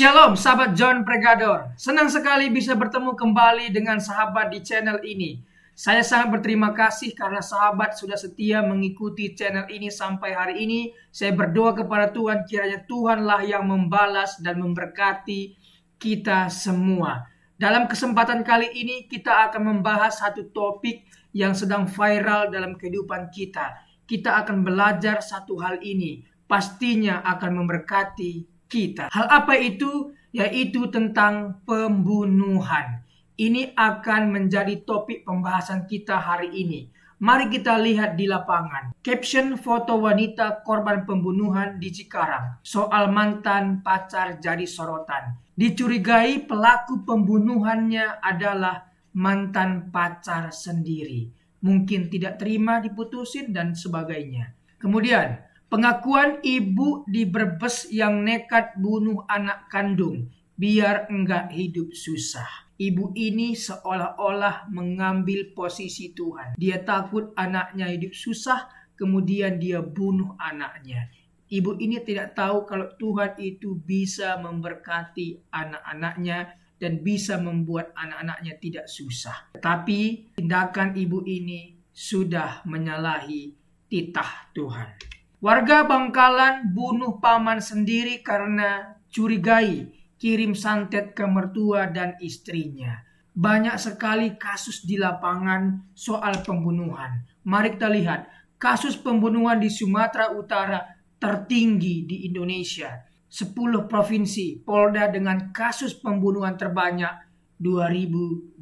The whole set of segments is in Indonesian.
Shalom sahabat John Pregador. Senang sekali bisa bertemu kembali dengan sahabat di channel ini. Saya sangat berterima kasih karena sahabat sudah setia mengikuti channel ini sampai hari ini. Saya berdoa kepada Tuhan kiranya Tuhanlah yang membalas dan memberkati kita semua. Dalam kesempatan kali ini kita akan membahas satu topik yang sedang viral dalam kehidupan kita. Kita akan belajar satu hal ini, pastinya akan memberkati kita. Hal apa itu? Yaitu tentang pembunuhan. Ini akan menjadi topik pembahasan kita hari ini. Mari kita lihat di lapangan. Caption foto wanita korban pembunuhan di Cikarang. Soal mantan pacar jadi sorotan. Dicurigai pelaku pembunuhannya adalah mantan pacar sendiri. Mungkin tidak terima diputusin dan sebagainya. Kemudian, Pengakuan ibu di Brebes yang nekat bunuh anak kandung biar enggak hidup susah. Ibu ini seolah-olah mengambil posisi Tuhan. Dia takut anaknya hidup susah, kemudian dia bunuh anaknya. Ibu ini tidak tahu kalau Tuhan itu bisa memberkati anak-anaknya dan bisa membuat anak-anaknya tidak susah. Tapi tindakan ibu ini sudah menyalahi titah Tuhan. Warga Bangkalan bunuh paman sendiri karena curigai kirim santet ke mertua dan istrinya. Banyak sekali kasus di lapangan soal pembunuhan. Mari kita lihat, kasus pembunuhan di Sumatera Utara tertinggi di Indonesia. 10 provinsi, Polda dengan kasus pembunuhan terbanyak 2020.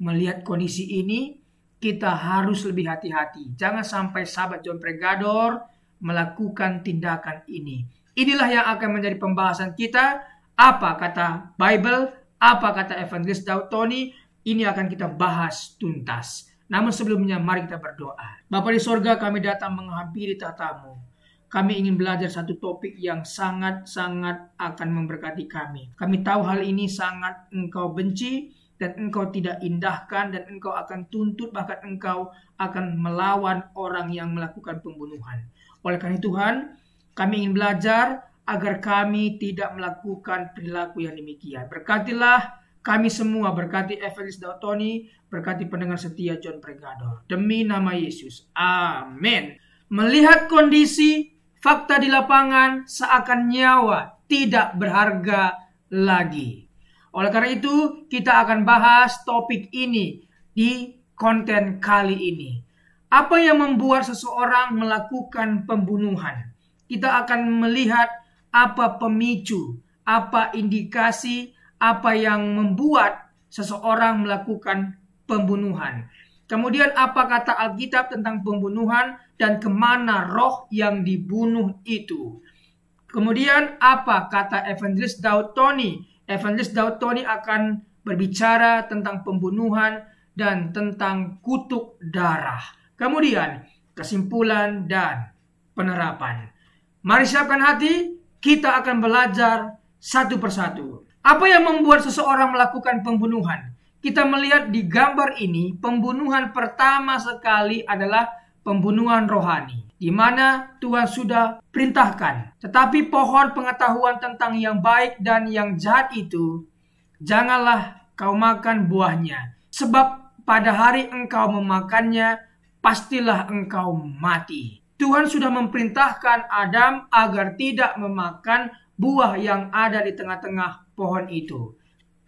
Melihat kondisi ini, kita harus lebih hati-hati. Jangan sampai sahabat John Pregador melakukan tindakan ini. Inilah yang akan menjadi pembahasan kita. Apa kata Bible, apa kata Evangelist Daud Tony, ini akan kita bahas tuntas. Namun sebelumnya mari kita berdoa. Bapak di sorga kami datang menghampiri tatamu. Kami ingin belajar satu topik yang sangat-sangat akan memberkati kami. Kami tahu hal ini sangat engkau benci, dan engkau tidak indahkan dan engkau akan tuntut bahkan engkau akan melawan orang yang melakukan pembunuhan. Oleh karena itu, Tuhan, kami ingin belajar agar kami tidak melakukan perilaku yang demikian. Berkatilah kami semua, berkati Evelis Dautoni, berkati pendengar setia John Pregador. Demi nama Yesus. Amin. Melihat kondisi, fakta di lapangan seakan nyawa tidak berharga lagi. Oleh karena itu, kita akan bahas topik ini di konten kali ini. Apa yang membuat seseorang melakukan pembunuhan? Kita akan melihat apa pemicu, apa indikasi, apa yang membuat seseorang melakukan pembunuhan. Kemudian apa kata Alkitab tentang pembunuhan dan kemana roh yang dibunuh itu. Kemudian apa kata Evangelist Daud Tony Evangelist Daud Tony akan berbicara tentang pembunuhan dan tentang kutuk darah. Kemudian kesimpulan dan penerapan. Mari siapkan hati, kita akan belajar satu persatu. Apa yang membuat seseorang melakukan pembunuhan? Kita melihat di gambar ini, pembunuhan pertama sekali adalah pembunuhan rohani di mana Tuhan sudah perintahkan. Tetapi pohon pengetahuan tentang yang baik dan yang jahat itu, janganlah kau makan buahnya, sebab pada hari engkau memakannya, pastilah engkau mati. Tuhan sudah memerintahkan Adam agar tidak memakan buah yang ada di tengah-tengah pohon itu.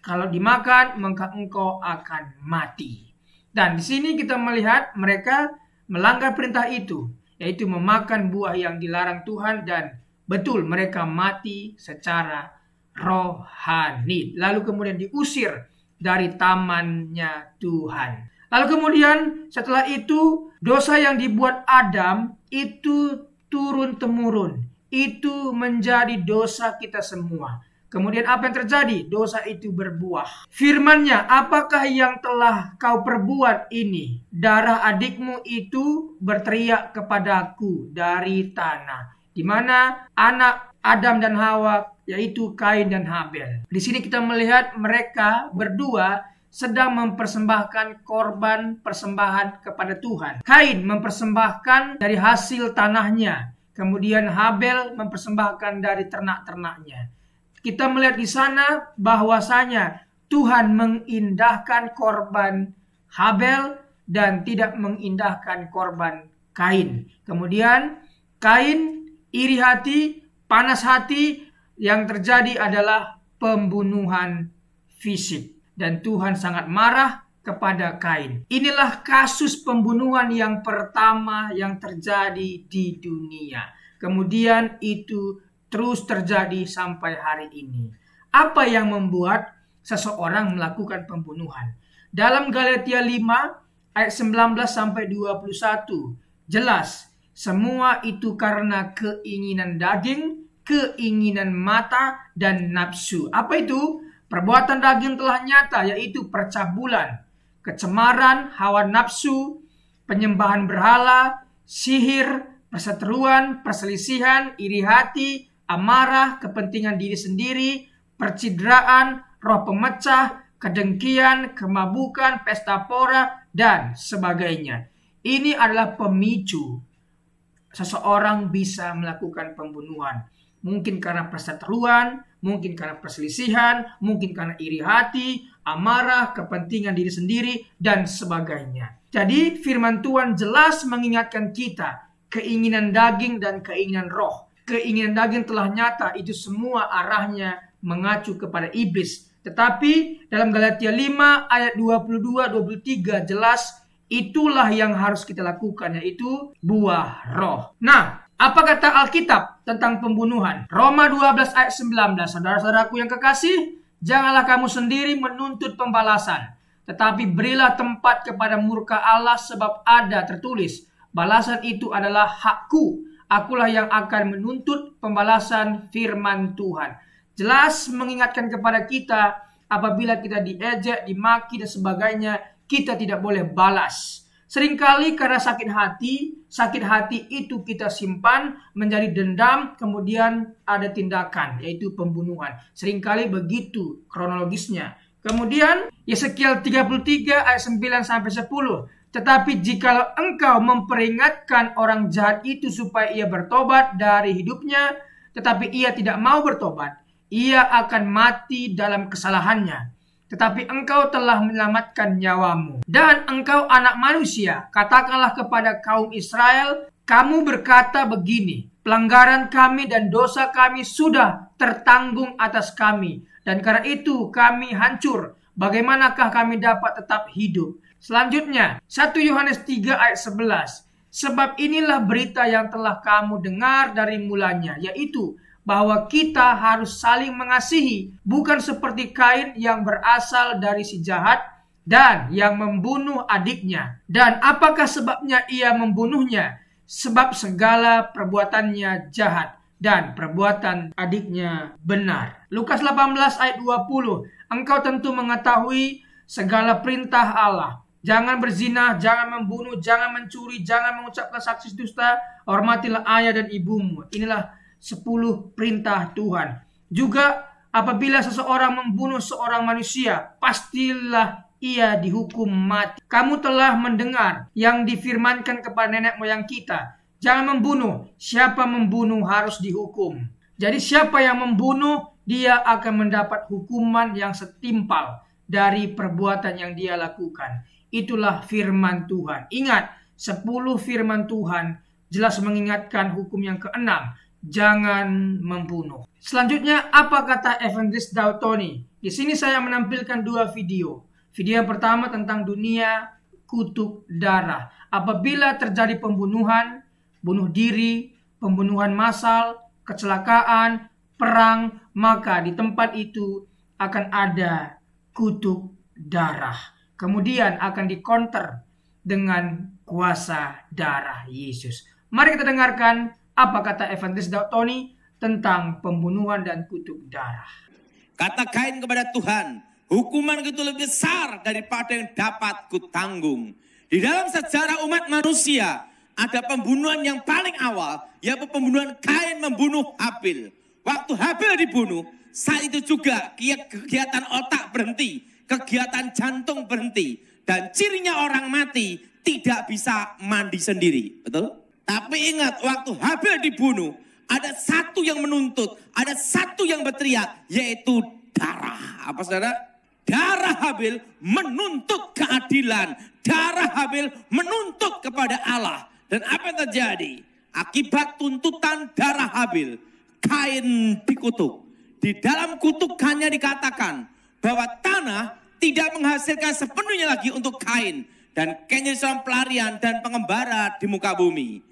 Kalau dimakan, maka engkau akan mati. Dan di sini kita melihat mereka melanggar perintah itu yaitu memakan buah yang dilarang Tuhan dan betul mereka mati secara rohani. Lalu kemudian diusir dari tamannya Tuhan. Lalu kemudian setelah itu dosa yang dibuat Adam itu turun temurun. Itu menjadi dosa kita semua Kemudian apa yang terjadi? Dosa itu berbuah. Firmannya, apakah yang telah kau perbuat ini? Darah adikmu itu berteriak kepadaku dari tanah. Di mana anak Adam dan Hawa, yaitu Kain dan Habel. Di sini kita melihat mereka berdua sedang mempersembahkan korban persembahan kepada Tuhan. Kain mempersembahkan dari hasil tanahnya. Kemudian Habel mempersembahkan dari ternak-ternaknya. Kita melihat di sana bahwasanya Tuhan mengindahkan korban Habel dan tidak mengindahkan korban Kain. Kemudian Kain iri hati, panas hati yang terjadi adalah pembunuhan fisik dan Tuhan sangat marah kepada Kain. Inilah kasus pembunuhan yang pertama yang terjadi di dunia. Kemudian itu terus terjadi sampai hari ini. Apa yang membuat seseorang melakukan pembunuhan? Dalam Galatia 5 ayat 19 sampai 21 jelas semua itu karena keinginan daging, keinginan mata dan nafsu. Apa itu? Perbuatan daging telah nyata yaitu percabulan, kecemaran, hawa nafsu, penyembahan berhala, sihir, perseteruan, perselisihan, iri hati, amarah, kepentingan diri sendiri, percideraan, roh pemecah, kedengkian, kemabukan, pesta pora, dan sebagainya. Ini adalah pemicu seseorang bisa melakukan pembunuhan. Mungkin karena perseteruan, mungkin karena perselisihan, mungkin karena iri hati, amarah, kepentingan diri sendiri, dan sebagainya. Jadi firman Tuhan jelas mengingatkan kita keinginan daging dan keinginan roh keinginan daging telah nyata itu semua arahnya mengacu kepada iblis. Tetapi dalam Galatia 5 ayat 22 23 jelas itulah yang harus kita lakukan yaitu buah roh. Nah, apa kata Alkitab tentang pembunuhan? Roma 12 ayat 19. Saudara-saudaraku yang kekasih, janganlah kamu sendiri menuntut pembalasan, tetapi berilah tempat kepada murka Allah sebab ada tertulis, balasan itu adalah hakku Akulah yang akan menuntut pembalasan firman Tuhan. Jelas mengingatkan kepada kita apabila kita diejek, dimaki dan sebagainya, kita tidak boleh balas. Seringkali karena sakit hati, sakit hati itu kita simpan menjadi dendam, kemudian ada tindakan yaitu pembunuhan. Seringkali begitu kronologisnya. Kemudian Yesekiel 33 ayat 9 sampai 10. Tetapi jikalau engkau memperingatkan orang jahat itu supaya ia bertobat dari hidupnya, tetapi ia tidak mau bertobat, ia akan mati dalam kesalahannya. Tetapi engkau telah menyelamatkan nyawamu. Dan engkau anak manusia, katakanlah kepada kaum Israel, kamu berkata begini, pelanggaran kami dan dosa kami sudah tertanggung atas kami. Dan karena itu kami hancur, bagaimanakah kami dapat tetap hidup? Selanjutnya, 1 Yohanes 3 ayat 11. Sebab inilah berita yang telah kamu dengar dari mulanya, yaitu bahwa kita harus saling mengasihi, bukan seperti kain yang berasal dari si jahat dan yang membunuh adiknya. Dan apakah sebabnya ia membunuhnya? Sebab segala perbuatannya jahat dan perbuatan adiknya benar. Lukas 18 ayat 20. Engkau tentu mengetahui segala perintah Allah Jangan berzina, jangan membunuh, jangan mencuri, jangan mengucapkan saksi dusta. Hormatilah ayah dan ibumu. Inilah sepuluh perintah Tuhan. Juga apabila seseorang membunuh seorang manusia, pastilah ia dihukum mati. Kamu telah mendengar yang difirmankan kepada nenek moyang kita. Jangan membunuh. Siapa membunuh harus dihukum. Jadi siapa yang membunuh, dia akan mendapat hukuman yang setimpal dari perbuatan yang dia lakukan. Itulah firman Tuhan. Ingat, sepuluh firman Tuhan jelas mengingatkan hukum yang keenam, jangan membunuh. Selanjutnya, apa kata Evangelist Tony? Di sini saya menampilkan dua video. Video yang pertama tentang dunia kutuk darah. Apabila terjadi pembunuhan, bunuh diri, pembunuhan massal, kecelakaan, perang, maka di tempat itu akan ada kutuk darah kemudian akan dikonter dengan kuasa darah Yesus. Mari kita dengarkan apa kata Evangelis Tony tentang pembunuhan dan kutuk darah. Kata Kain kepada Tuhan, hukuman itu lebih besar daripada yang dapat kutanggung. Di dalam sejarah umat manusia, ada pembunuhan yang paling awal, yaitu pembunuhan Kain membunuh Habil. Waktu Habil dibunuh, saat itu juga kegiatan otak berhenti kegiatan jantung berhenti, dan cirinya orang mati tidak bisa mandi sendiri. Betul? Tapi ingat, waktu Habil dibunuh, ada satu yang menuntut, ada satu yang berteriak, yaitu darah. Apa saudara? Darah Habil menuntut keadilan. Darah Habil menuntut kepada Allah. Dan apa yang terjadi? Akibat tuntutan darah Habil, Kain dikutuk. Di dalam kutukannya dikatakan bahwa tanah tidak menghasilkan sepenuhnya lagi untuk Kain dan kenyesuaian pelarian dan pengembara di muka bumi.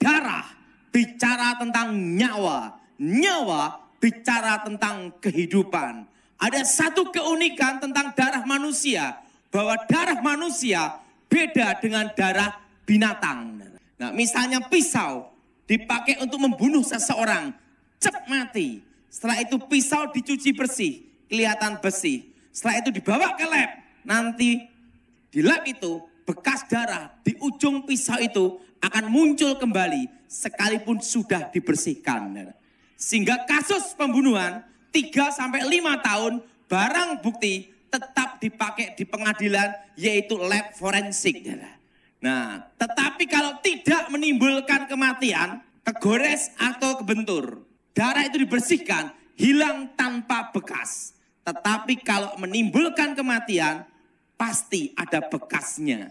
Darah bicara tentang nyawa, nyawa bicara tentang kehidupan. Ada satu keunikan tentang darah manusia, bahwa darah manusia beda dengan darah binatang. Nah, misalnya pisau dipakai untuk membunuh seseorang, cep mati. Setelah itu pisau dicuci bersih, kelihatan bersih setelah itu dibawa ke lab. Nanti di lab itu bekas darah di ujung pisau itu akan muncul kembali sekalipun sudah dibersihkan. Sehingga kasus pembunuhan 3 sampai 5 tahun barang bukti tetap dipakai di pengadilan yaitu lab forensik. Nah, tetapi kalau tidak menimbulkan kematian, kegores atau kebentur, darah itu dibersihkan, hilang tanpa bekas. Tetapi kalau menimbulkan kematian, pasti ada bekasnya.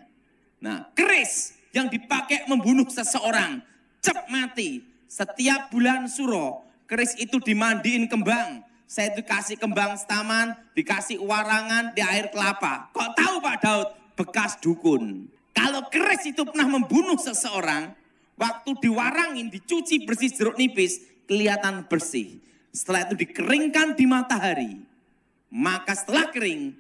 Nah, keris yang dipakai membunuh seseorang, cep mati. Setiap bulan suro, keris itu dimandiin kembang. Saya dikasih kembang setaman, dikasih warangan di air kelapa. Kok tahu Pak Daud? Bekas dukun. Kalau keris itu pernah membunuh seseorang, waktu diwarangin, dicuci bersih jeruk nipis, kelihatan bersih. Setelah itu dikeringkan di matahari maka setelah kering,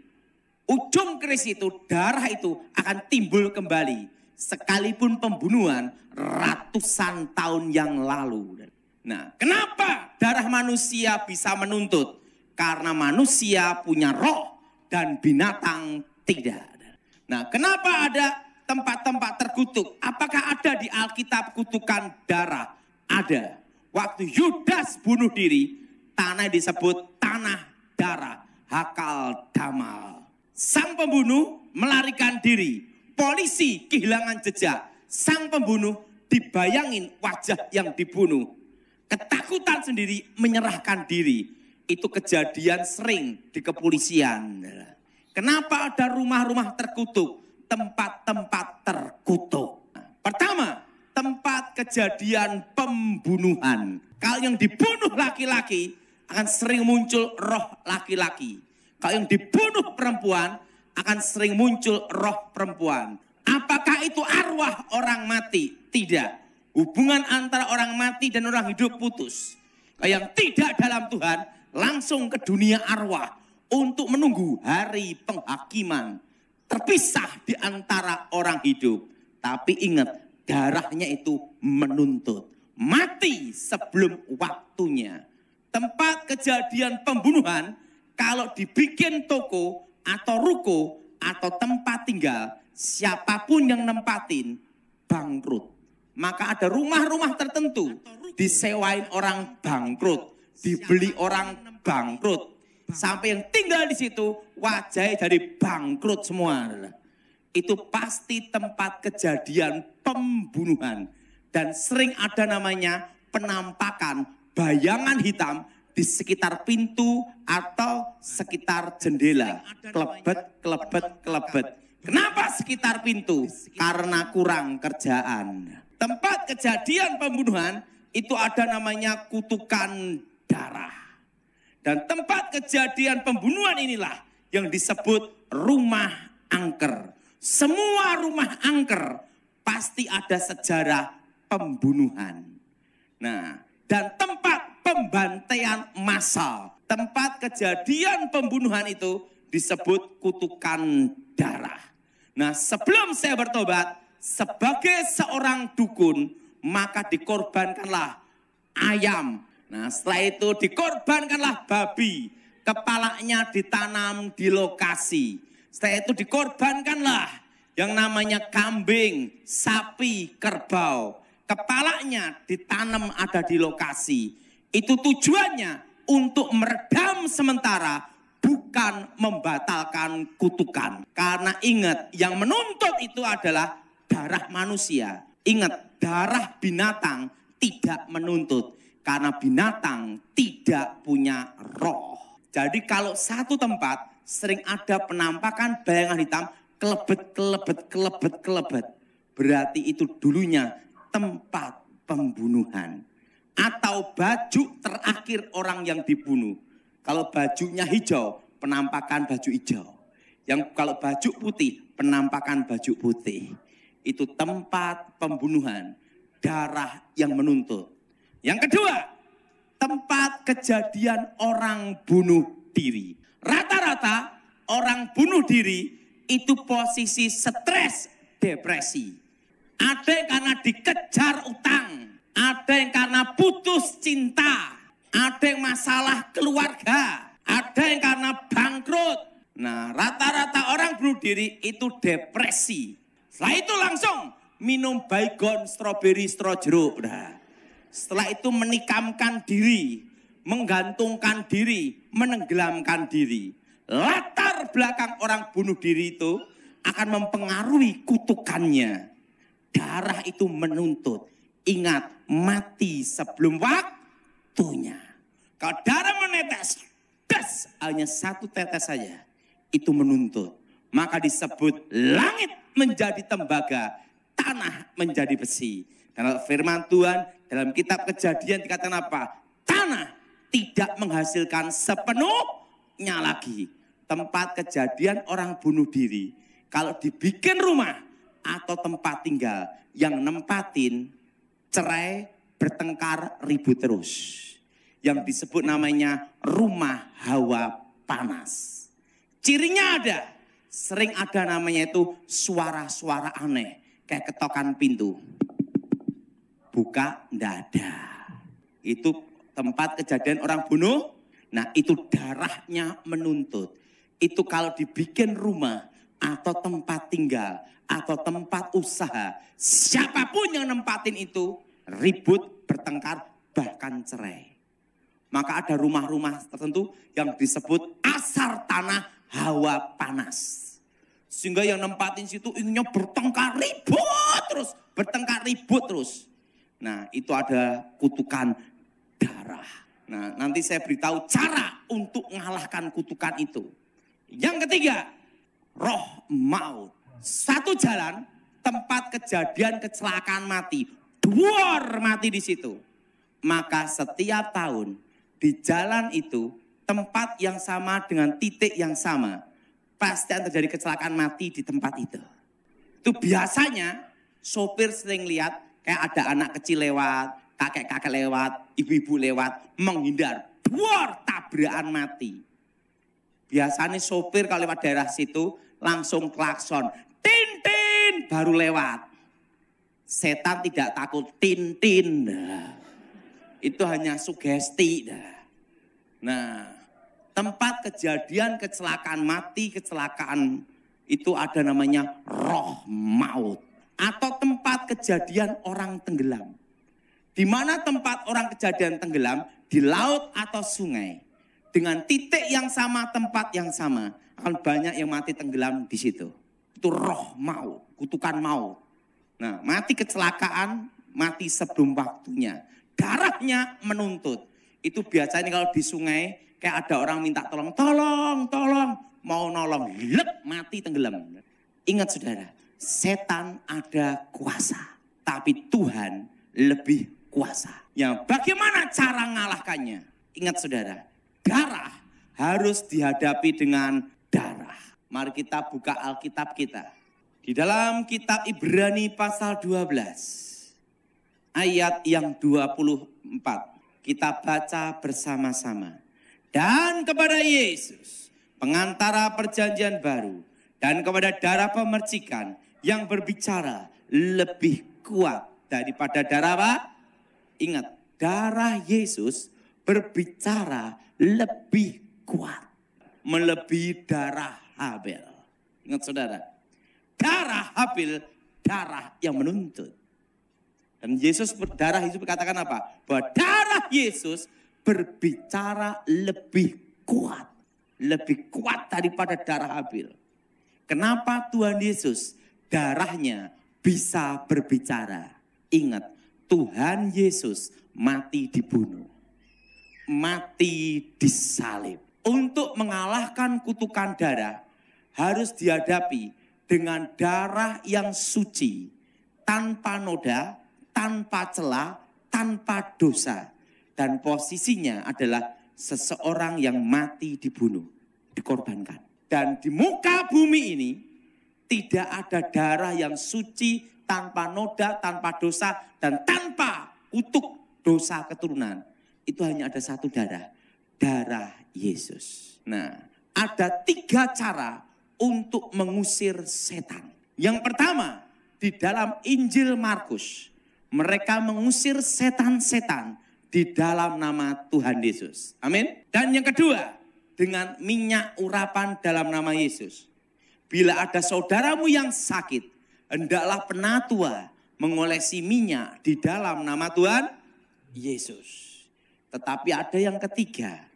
ujung keris itu, darah itu akan timbul kembali. Sekalipun pembunuhan ratusan tahun yang lalu. Nah, kenapa darah manusia bisa menuntut? Karena manusia punya roh dan binatang tidak. Nah, kenapa ada tempat-tempat terkutuk? Apakah ada di Alkitab kutukan darah? Ada. Waktu Yudas bunuh diri, tanah disebut tanah darah Hakal Damal. Sang pembunuh melarikan diri. Polisi kehilangan jejak. Sang pembunuh dibayangin wajah yang dibunuh. Ketakutan sendiri menyerahkan diri. Itu kejadian sering di kepolisian. Kenapa ada rumah-rumah terkutuk? Tempat-tempat terkutuk. Pertama, tempat kejadian pembunuhan. Kalau yang dibunuh laki-laki akan sering muncul roh laki-laki. Kalau yang dibunuh perempuan akan sering muncul roh perempuan. Apakah itu arwah orang mati? Tidak. Hubungan antara orang mati dan orang hidup putus. Kalau yang tidak dalam Tuhan langsung ke dunia arwah untuk menunggu hari penghakiman. Terpisah di antara orang hidup. Tapi ingat, darahnya itu menuntut. Mati sebelum waktunya tempat kejadian pembunuhan kalau dibikin toko atau ruko atau tempat tinggal, siapapun yang nempatin bangkrut. Maka ada rumah-rumah tertentu disewain orang bangkrut, dibeli orang bangkrut. Sampai yang tinggal di situ wajahnya dari bangkrut semua. Itu pasti tempat kejadian pembunuhan. Dan sering ada namanya penampakan bayangan hitam di sekitar pintu atau sekitar jendela. Kelebet, kelebet, kelebet. Kenapa sekitar pintu? Karena kurang kerjaan. Tempat kejadian pembunuhan itu ada namanya kutukan darah. Dan tempat kejadian pembunuhan inilah yang disebut rumah angker. Semua rumah angker pasti ada sejarah pembunuhan. Nah, dan tempat pembantaian massal. Tempat kejadian pembunuhan itu disebut kutukan darah. Nah, sebelum saya bertobat sebagai seorang dukun, maka dikorbankanlah ayam. Nah, setelah itu dikorbankanlah babi, kepalanya ditanam di lokasi. Setelah itu dikorbankanlah yang namanya kambing, sapi, kerbau kepalanya ditanam ada di lokasi. Itu tujuannya untuk meredam sementara bukan membatalkan kutukan. Karena ingat yang menuntut itu adalah darah manusia. Ingat darah binatang tidak menuntut karena binatang tidak punya roh. Jadi kalau satu tempat sering ada penampakan bayangan hitam kelebet kelebet kelebet kelebet berarti itu dulunya tempat pembunuhan atau baju terakhir orang yang dibunuh. Kalau bajunya hijau, penampakan baju hijau. Yang kalau baju putih, penampakan baju putih. Itu tempat pembunuhan, darah yang menuntut. Yang kedua, tempat kejadian orang bunuh diri. Rata-rata orang bunuh diri itu posisi stres, depresi. Ada yang karena dikejar utang. Ada yang karena putus cinta. Ada yang masalah keluarga. Ada yang karena bangkrut. Nah, rata-rata orang bunuh diri itu depresi. Setelah itu langsung minum baygon, stroberi, stro jeruk. Nah, setelah itu menikamkan diri, menggantungkan diri, menenggelamkan diri. Latar belakang orang bunuh diri itu akan mempengaruhi kutukannya darah itu menuntut. Ingat, mati sebelum waktunya. Kalau darah menetes, das, hanya satu tetes saja, itu menuntut. Maka disebut langit menjadi tembaga, tanah menjadi besi. Karena firman Tuhan dalam kitab kejadian dikatakan apa? Tanah tidak menghasilkan sepenuhnya lagi. Tempat kejadian orang bunuh diri. Kalau dibikin rumah, atau tempat tinggal yang nempatin cerai, bertengkar, ribut terus. Yang disebut namanya rumah hawa panas. Cirinya ada, sering ada namanya itu suara-suara aneh. Kayak ketokan pintu. Buka, ndak ada. Itu tempat kejadian orang bunuh. Nah itu darahnya menuntut. Itu kalau dibikin rumah, atau tempat tinggal atau tempat usaha. Siapapun yang nempatin itu ribut, bertengkar, bahkan cerai. Maka ada rumah-rumah tertentu yang disebut asar tanah hawa panas. Sehingga yang nempatin situ inginnya bertengkar ribut terus, bertengkar ribut terus. Nah, itu ada kutukan darah. Nah, nanti saya beritahu cara untuk mengalahkan kutukan itu. Yang ketiga, roh maut. Satu jalan, tempat kejadian kecelakaan mati. Duar mati di situ. Maka setiap tahun di jalan itu tempat yang sama dengan titik yang sama. Pasti akan terjadi kecelakaan mati di tempat itu. Itu biasanya sopir sering lihat kayak ada anak kecil lewat, kakek-kakek lewat, ibu-ibu lewat, menghindar. Duar tabrakan mati Biasanya sopir kalau lewat daerah situ langsung klakson. Tintin baru lewat. Setan tidak takut tintin. Nah, itu hanya sugesti. Nah, nah, tempat kejadian kecelakaan mati, kecelakaan itu ada namanya roh maut atau tempat kejadian orang tenggelam. Di mana tempat orang kejadian tenggelam di laut atau sungai dengan titik yang sama, tempat yang sama, akan banyak yang mati tenggelam di situ. Itu roh mau, kutukan mau. Nah, mati kecelakaan, mati sebelum waktunya. Darahnya menuntut. Itu biasanya kalau di sungai, kayak ada orang minta tolong, tolong, tolong, mau nolong, lep, mati tenggelam. Ingat saudara, setan ada kuasa, tapi Tuhan lebih kuasa. Ya, bagaimana cara ngalahkannya? Ingat saudara, Darah harus dihadapi dengan darah. Mari kita buka Alkitab kita. Di dalam kitab Ibrani pasal 12 ayat yang 24 kita baca bersama-sama. Dan kepada Yesus pengantara perjanjian baru dan kepada darah pemercikan yang berbicara lebih kuat daripada darah apa? Ingat, darah Yesus berbicara lebih kuat. Melebihi darah Habil. Ingat saudara. Darah Habil, darah yang menuntut. Dan Yesus berdarah itu berkatakan apa? Bahwa darah Yesus berbicara lebih kuat. Lebih kuat daripada darah Habil. Kenapa Tuhan Yesus darahnya bisa berbicara? Ingat, Tuhan Yesus mati dibunuh mati di salib. Untuk mengalahkan kutukan darah harus dihadapi dengan darah yang suci, tanpa noda, tanpa celah, tanpa dosa. Dan posisinya adalah seseorang yang mati dibunuh, dikorbankan. Dan di muka bumi ini tidak ada darah yang suci tanpa noda, tanpa dosa, dan tanpa kutuk dosa keturunan itu hanya ada satu darah, darah Yesus. Nah, ada tiga cara untuk mengusir setan. Yang pertama, di dalam Injil Markus, mereka mengusir setan-setan di dalam nama Tuhan Yesus. Amin. Dan yang kedua, dengan minyak urapan dalam nama Yesus. Bila ada saudaramu yang sakit, hendaklah penatua mengolesi minyak di dalam nama Tuhan Yesus. Tetapi ada yang ketiga,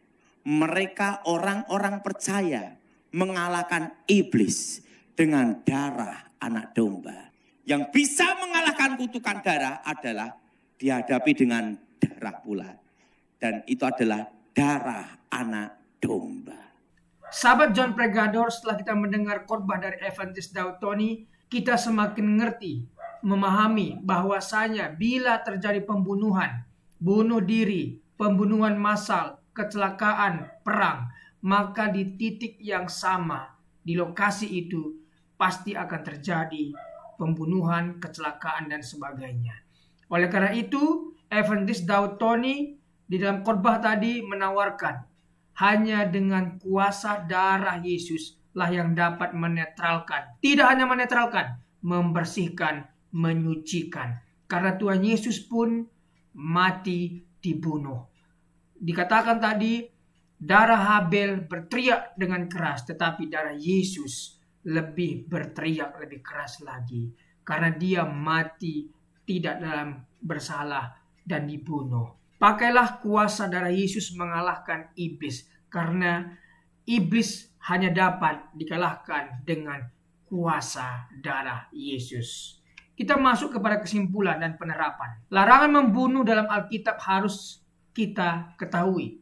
mereka orang-orang percaya mengalahkan iblis dengan darah anak domba. Yang bisa mengalahkan kutukan darah adalah dihadapi dengan darah pula. Dan itu adalah darah anak domba. Sahabat John Pregador, setelah kita mendengar khotbah dari Evangelis Daud Tony, kita semakin ngerti, memahami bahwasanya bila terjadi pembunuhan, bunuh diri, pembunuhan massal, kecelakaan, perang, maka di titik yang sama, di lokasi itu, pasti akan terjadi pembunuhan, kecelakaan, dan sebagainya. Oleh karena itu, Evangelist Daud Tony di dalam khotbah tadi menawarkan hanya dengan kuasa darah Yesus lah yang dapat menetralkan. Tidak hanya menetralkan, membersihkan, menyucikan. Karena Tuhan Yesus pun mati dibunuh dikatakan tadi darah Habel berteriak dengan keras tetapi darah Yesus lebih berteriak lebih keras lagi karena dia mati tidak dalam bersalah dan dibunuh. Pakailah kuasa darah Yesus mengalahkan iblis karena iblis hanya dapat dikalahkan dengan kuasa darah Yesus. Kita masuk kepada kesimpulan dan penerapan. Larangan membunuh dalam Alkitab harus kita ketahui.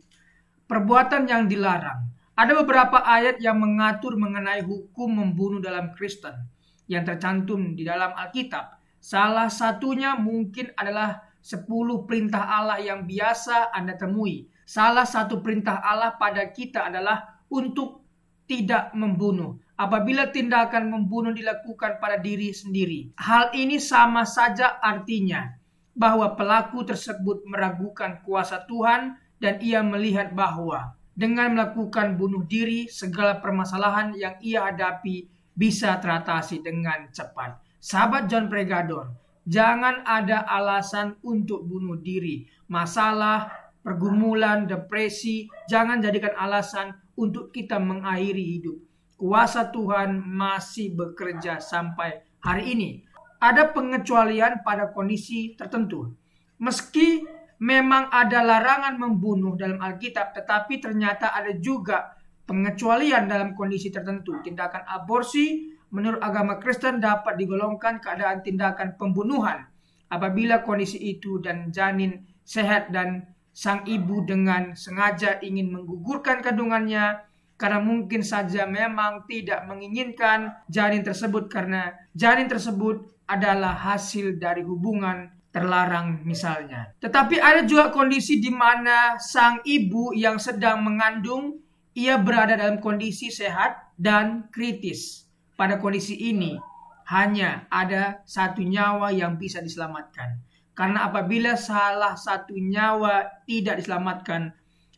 Perbuatan yang dilarang. Ada beberapa ayat yang mengatur mengenai hukum membunuh dalam Kristen yang tercantum di dalam Alkitab. Salah satunya mungkin adalah 10 perintah Allah yang biasa Anda temui. Salah satu perintah Allah pada kita adalah untuk tidak membunuh apabila tindakan membunuh dilakukan pada diri sendiri. Hal ini sama saja artinya bahwa pelaku tersebut meragukan kuasa Tuhan dan ia melihat bahwa dengan melakukan bunuh diri segala permasalahan yang ia hadapi bisa teratasi dengan cepat. Sahabat John Pregador, jangan ada alasan untuk bunuh diri. Masalah, pergumulan, depresi, jangan jadikan alasan untuk kita mengakhiri hidup. Kuasa Tuhan masih bekerja sampai hari ini ada pengecualian pada kondisi tertentu. Meski memang ada larangan membunuh dalam Alkitab, tetapi ternyata ada juga pengecualian dalam kondisi tertentu. Tindakan aborsi menurut agama Kristen dapat digolongkan keadaan tindakan pembunuhan apabila kondisi itu dan janin sehat dan sang ibu dengan sengaja ingin menggugurkan kandungannya karena mungkin saja memang tidak menginginkan janin tersebut karena janin tersebut adalah hasil dari hubungan terlarang misalnya. Tetapi ada juga kondisi di mana sang ibu yang sedang mengandung ia berada dalam kondisi sehat dan kritis. Pada kondisi ini hanya ada satu nyawa yang bisa diselamatkan. Karena apabila salah satu nyawa tidak diselamatkan,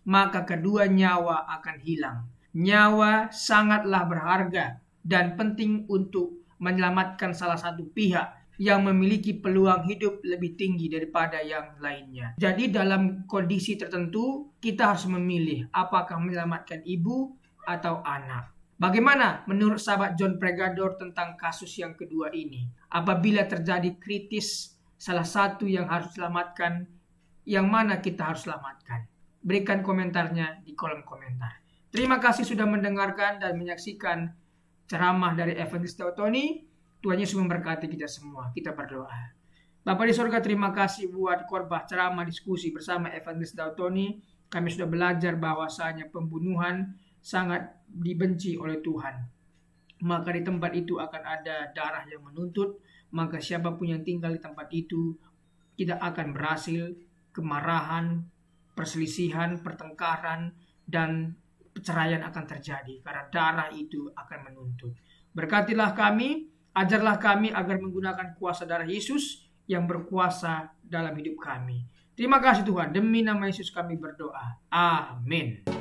maka kedua nyawa akan hilang. Nyawa sangatlah berharga dan penting untuk menyelamatkan salah satu pihak yang memiliki peluang hidup lebih tinggi daripada yang lainnya. Jadi dalam kondisi tertentu kita harus memilih apakah menyelamatkan ibu atau anak. Bagaimana menurut sahabat John Pregador tentang kasus yang kedua ini? Apabila terjadi kritis salah satu yang harus selamatkan, yang mana kita harus selamatkan? Berikan komentarnya di kolom komentar. Terima kasih sudah mendengarkan dan menyaksikan ceramah dari Evangelist Dautoni. Tuhan Yesus memberkati kita semua. Kita berdoa. Bapak di surga terima kasih buat korban ceramah diskusi bersama Evangelist Dautoni. Kami sudah belajar bahwasanya pembunuhan sangat dibenci oleh Tuhan. Maka di tempat itu akan ada darah yang menuntut, maka siapapun yang tinggal di tempat itu tidak akan berhasil kemarahan, perselisihan, pertengkaran, dan perceraian akan terjadi karena darah itu akan menuntut. Berkatilah kami, ajarlah kami agar menggunakan kuasa darah Yesus yang berkuasa dalam hidup kami. Terima kasih Tuhan, demi nama Yesus kami berdoa. Amin.